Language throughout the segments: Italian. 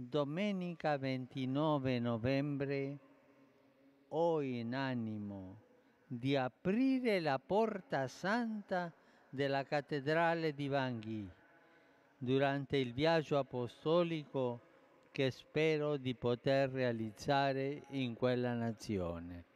Domenica 29 novembre ho in animo di aprire la porta santa della cattedrale di Bangui durante il viaggio apostolico che spero di poter realizzare in quella nazione.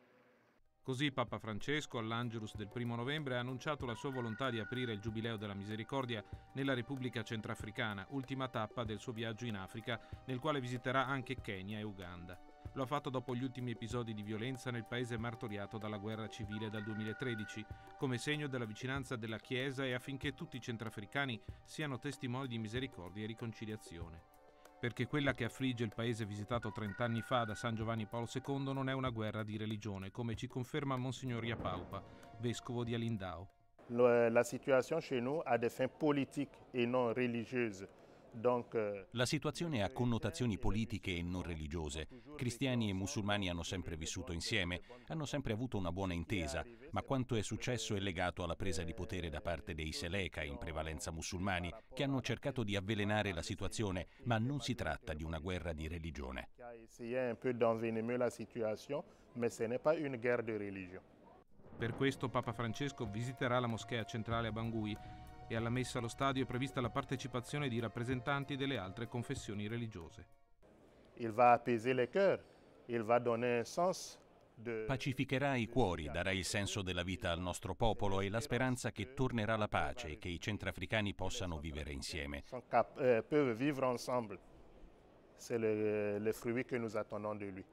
Così Papa Francesco all'Angelus del primo novembre ha annunciato la sua volontà di aprire il Giubileo della Misericordia nella Repubblica Centrafricana, ultima tappa del suo viaggio in Africa, nel quale visiterà anche Kenya e Uganda. Lo ha fatto dopo gli ultimi episodi di violenza nel paese martoriato dalla guerra civile dal 2013, come segno della vicinanza della Chiesa e affinché tutti i centrafricani siano testimoni di misericordia e riconciliazione perché quella che affligge il paese visitato 30 anni fa da San Giovanni Paolo II non è una guerra di religione, come ci conferma Monsignor Iapaupa, vescovo di Alindao. La situazione in noi ha delle fins politiche e non religiose. Euh, la situazione ha connotazioni politiche e non religiose. Cristiani e musulmani hanno sempre vissuto insieme, hanno sempre avuto una buona intesa, ma quanto è successo è legato alla presa di eh, potere da parte dei Seleka, in prevalenza musulmani, che hanno cercato di avvelenare la situazione, ma non si tratta di una guerra di religione. Per questo Papa Francesco visiterà la moschea centrale a Bangui e alla messa allo stadio è prevista la partecipazione di rappresentanti delle altre confessioni religiose. Il va apaiser les cœurs, il va donner un sens Pacificherà i cuori, darà il senso della vita al nostro popolo e la speranza che tornerà la pace e che i centrafricani possano vivere insieme. Euh, peuvent vivre ensemble. C'est le, le fruit que nous attendons de lui.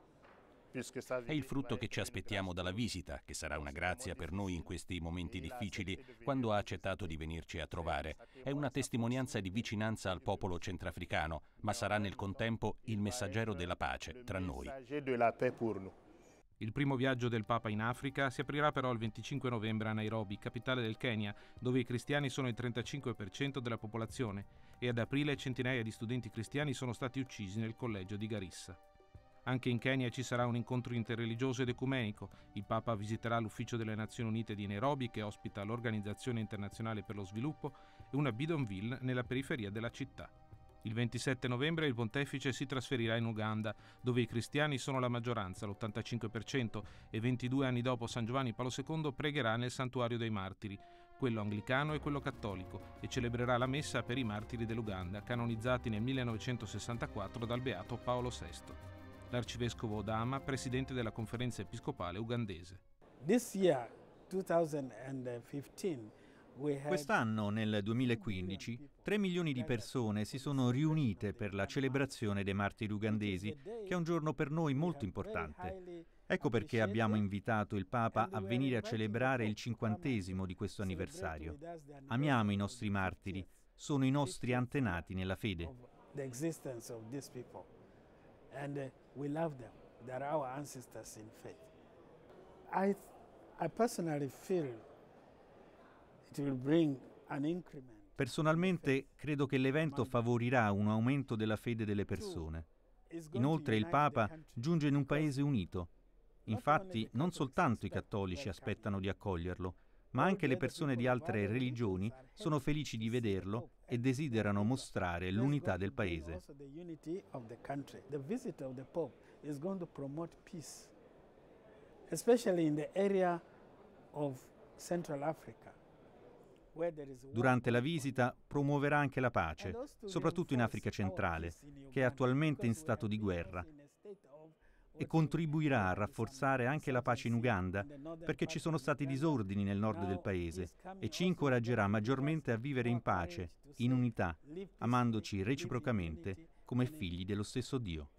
È il frutto che ci aspettiamo dalla visita, che sarà una grazia per noi in questi momenti difficili, quando ha accettato di venirci a trovare. È una testimonianza di vicinanza al popolo centrafricano, ma sarà nel contempo il messaggero della pace tra noi. Il primo viaggio del Papa in Africa si aprirà però il 25 novembre a Nairobi, capitale del Kenya, dove i cristiani sono il 35% della popolazione e ad aprile centinaia di studenti cristiani sono stati uccisi nel collegio di Garissa. Anche in Kenya ci sarà un incontro interreligioso ed ecumenico. Il Papa visiterà l'ufficio delle Nazioni Unite di Nairobi, che ospita l'Organizzazione Internazionale per lo Sviluppo, e una bidonville nella periferia della città. Il 27 novembre il pontefice si trasferirà in Uganda, dove i cristiani sono la maggioranza, l'85%, e 22 anni dopo San Giovanni Paolo II pregherà nel santuario dei martiri, quello anglicano e quello cattolico, e celebrerà la messa per i martiri dell'Uganda, canonizzati nel 1964 dal beato Paolo VI l'arcivescovo Odama, presidente della conferenza episcopale ugandese. Quest'anno, nel 2015, 3 milioni di persone si sono riunite per la celebrazione dei martiri ugandesi, che è un giorno per noi molto importante. Ecco perché abbiamo invitato il Papa a venire a celebrare il cinquantesimo di questo anniversario. Amiamo i nostri martiri, sono i nostri antenati nella fede and uh, we love them. They're our ancestors in faith. I, I personally feel it will bring an increment. Personalmente credo che l'evento favorirà un aumento della fede delle persone. Inoltre il Papa giunge in un paese unito. Infatti non soltanto i cattolici aspettano di accoglierlo, ma anche le persone di altre religioni sono felici di vederlo e desiderano mostrare l'unità del paese. Durante la visita promuoverà anche la pace, soprattutto in Africa centrale, che è attualmente in stato di guerra e contribuirà a rafforzare anche la pace in Uganda, perché ci sono stati disordini nel nord del paese e ci incoraggerà maggiormente a vivere in pace, in unità, amandoci reciprocamente come figli dello stesso Dio.